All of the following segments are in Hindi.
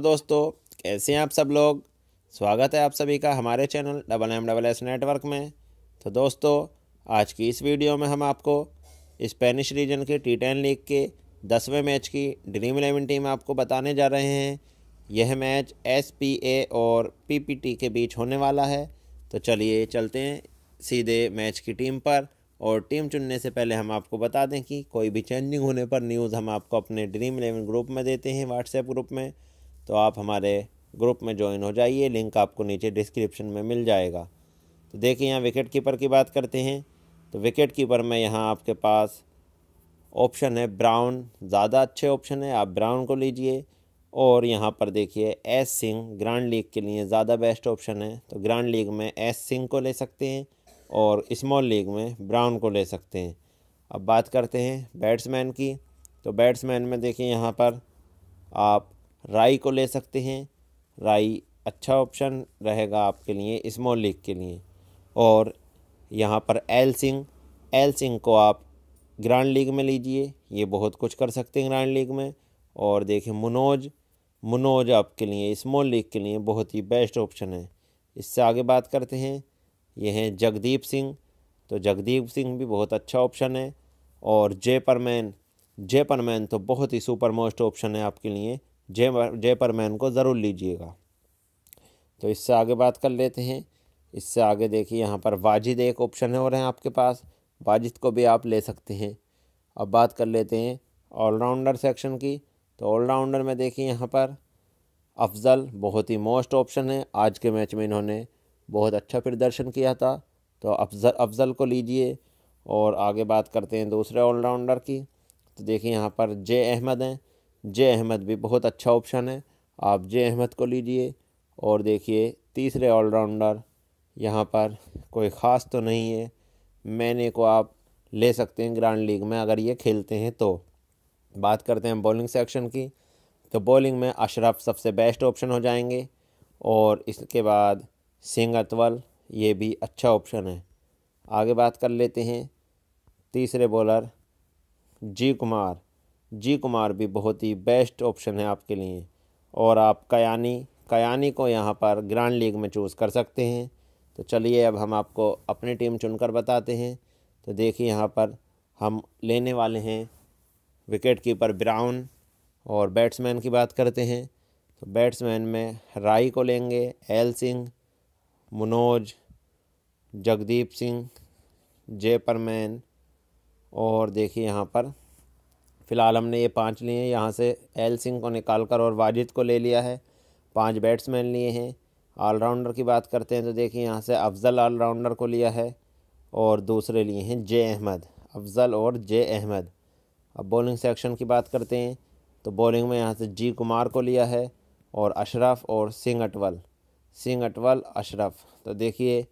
दोस्तों कैसे हैं आप सब लोग स्वागत है आप सभी का हमारे channel double M double S network में तो दोस्तों आज की इस वीडियो में हम आपको स्पेनिश रीजन के टी टेन लीग के दसवें मैच की ड्रीम इलेवन टीम आपको बताने जा रहे हैं यह मैच एस पी ए और पी पी टी के बीच होने वाला है तो चलिए चलते हैं सीधे मैच की टीम पर और टीम चुनने से पहले हम आपको बता दें कि कोई भी चेंजिंग होने पर न्यूज़ हम आपको अपने ड्रीम इलेवन ग्रुप में देते हैं व्हाट्सएप ग्रुप में तो आप हमारे ग्रुप में ज्वाइन हो जाइए लिंक आपको नीचे डिस्क्रिप्शन में मिल जाएगा तो देखिए यहाँ विकेट कीपर की बात करते हैं तो विकेट कीपर में यहाँ आपके पास ऑप्शन है ब्राउन ज़्यादा अच्छे ऑप्शन है आप ब्राउन को लीजिए और यहाँ पर देखिए एस सिंह ग्रैंड लीग के लिए ज़्यादा बेस्ट ऑप्शन है तो ग्रैंड लीग में एस सिंह को ले सकते हैं और स्मॉल लीग में ब्राउन को ले सकते हैं अब बात करते हैं बैट्समैन की तो बैट्समैन में देखिए यहाँ पर आप राई को ले सकते हैं राई अच्छा ऑप्शन रहेगा आपके लिए स्मॉल लीग के लिए और यहाँ पर एल सिंह एल सिंह को आप ग्रैंड लीग में लीजिए ये बहुत कुछ कर सकते हैं ग्रैंड लीग में और देखें मनोज मनोज आपके लिए स्मॉल लीग के लिए बहुत ही बेस्ट ऑप्शन है इससे आगे बात करते हैं ये हैं जगदीप सिंह तो जगदीप सिंह भी बहुत अच्छा ऑप्शन है और जयपरमैन जयपरमैन तो बहुत ही सुपर मोस्ट ऑप्शन है आपके लिए जय जय जयपरमैन को ज़रूर लीजिएगा तो इससे आगे बात कर लेते हैं इससे आगे देखिए यहाँ पर वाजिद एक ऑप्शन है और हैं आपके पास वाजिद को भी आप ले सकते हैं अब बात कर लेते हैं ऑलराउंडर सेक्शन की तो ऑलराउंडर में देखिए यहाँ पर अफजल बहुत ही मोस्ट ऑप्शन है आज के मैच में इन्होंने बहुत अच्छा प्रदर्शन किया था तो अफजल अफजल को लीजिए और आगे बात करते हैं दूसरे ऑलराउंडर की तो देखिए यहाँ पर जे अहमद हैं जे अहमद भी बहुत अच्छा ऑप्शन है आप जे अहमद को लीजिए और देखिए तीसरे ऑलराउंडर यहाँ पर कोई ख़ास तो नहीं है मैंने को आप ले सकते हैं ग्रैंड लीग में अगर ये खेलते हैं तो बात करते हैं बॉलिंग सेक्शन की तो बॉलिंग में अशरफ सबसे बेस्ट ऑप्शन हो जाएंगे और इसके बाद सिंह अतवल ये भी अच्छा ऑप्शन है आगे बात कर लेते हैं तीसरे bowler G Kumar G Kumar भी बहुत ही बेस्ट ऑप्शन है आपके लिए और आप कयानी कयानी को यहाँ पर ग्रैंड लीग में चूज़ कर सकते हैं तो चलिए अब हम आपको अपनी टीम चुनकर बताते हैं तो देखिए यहाँ पर हम लेने वाले हैं विकेट कीपर ब्राउन और बैट्समैन की बात करते हैं तो बैट्समैन में राई को लेंगे एल सिंह मनोज जगदीप सिंह जयपरमैन और देखिए यहाँ पर फ़िलहाल हमने ये पाँच लिए हैं यहाँ से एल सिंह को निकाल कर और वाजिद को ले लिया है पाँच बैट्समैन लिए हैं ऑलराउंडर की बात करते हैं तो देखिए यहाँ से अफजल ऑलराउंडर को लिया है और दूसरे लिए हैं जे अहमद अफजल और जे अहमद अब बॉलिंग सेक्शन की बात करते हैं तो बॉलिंग में यहाँ से जी कुमार को लिया है और अशरफ और सिंह अटवल सिंह अटवल अशरफ तो देखिए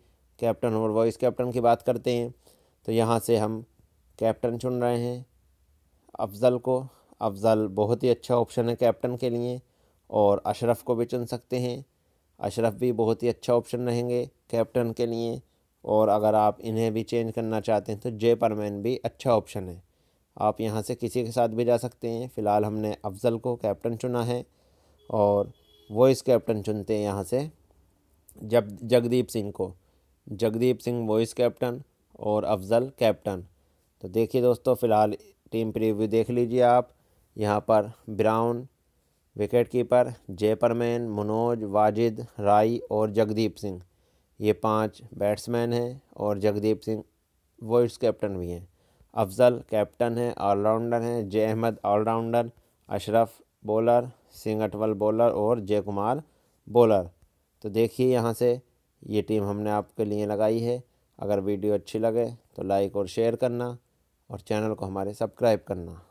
कैप्टन और वाइस कैप्टन की बात करते हैं तो यहाँ से हम कैप्टन चुन रहे हैं अफज़ल को अफज़ल बहुत ही अच्छा ऑप्शन है कैप्टन के लिए और अशरफ को भी चुन सकते हैं अशरफ भी बहुत ही अच्छा ऑप्शन रहेंगे कैप्टन के लिए और अगर आप इन्हें भी चेंज करना चाहते हैं तो जे परमैन भी अच्छा ऑप्शन है आप यहाँ से किसी के साथ भी जा सकते हैं फ़िलहाल हमने अफज़ल को कैप्टन चुना है और वॉइस कैप्टन चुनते हैं यहाँ से जब जगदीप सिंह को जगदीप सिंह वॉइस कैप्टन और अफज़ल कैप्टन तो देखिए दोस्तों फ़िलहाल टीम प्रीव्यू देख लीजिए आप यहाँ पर Brown wicket keeper Jayparman Manoj Wajid Rai और जगदीप सिंह ये पांच बैट्समैन हैं और जगदीप सिंह वॉइस कैप्टन भी हैं अफजल कैप्टन हैं ऑलराउंडर हैं Jai Ahmed allrounder Ashraf bowler Singh Atwal bowler और जय कुमार बॉलर तो देखिए यहाँ से ये टीम हमने आपके लिए लगाई है अगर वीडियो अच्छी लगे तो लाइक और शेयर करना और चैनल को हमारे सब्सक्राइब करना